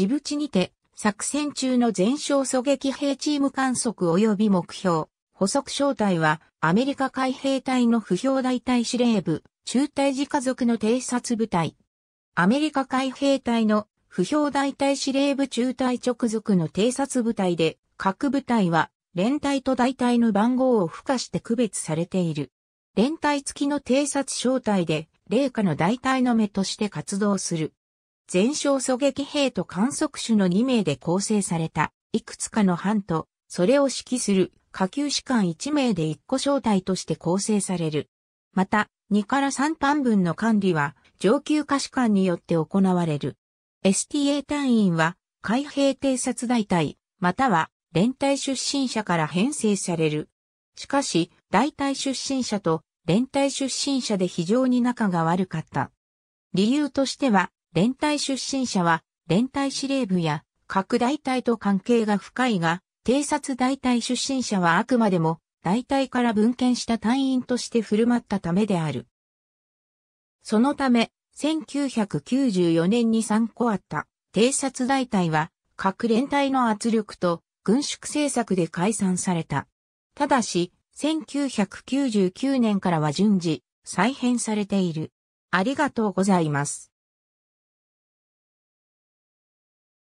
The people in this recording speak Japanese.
ジブチにて、作戦中の全勝狙撃兵チーム観測及び目標。補足招待は、アメリカ海兵隊の不評大隊司令部、中隊自家族の偵察部隊。アメリカ海兵隊の不評大隊司令部中隊直属の偵察部隊で、各部隊は、連隊と大隊の番号を付加して区別されている。連隊付きの偵察招待で、霊下の大隊の目として活動する。全哨狙撃兵と観測手の2名で構成された、いくつかの班と、それを指揮する下級士官1名で1個小隊として構成される。また、2から3班分の管理は、上級下士官によって行われる。STA 隊員は、海兵偵察大隊、または、連隊出身者から編成される。しかし、大隊出身者と連隊出身者で非常に仲が悪かった。理由としては、連隊出身者は、連隊司令部や各大隊と関係が深いが、偵察大隊出身者はあくまでも、大隊から分権した隊員として振る舞ったためである。そのため、1994年に参個あった偵察大隊は、各連隊の圧力と軍縮政策で解散された。ただし、1999年からは順次、再編されている。ありがとうございます。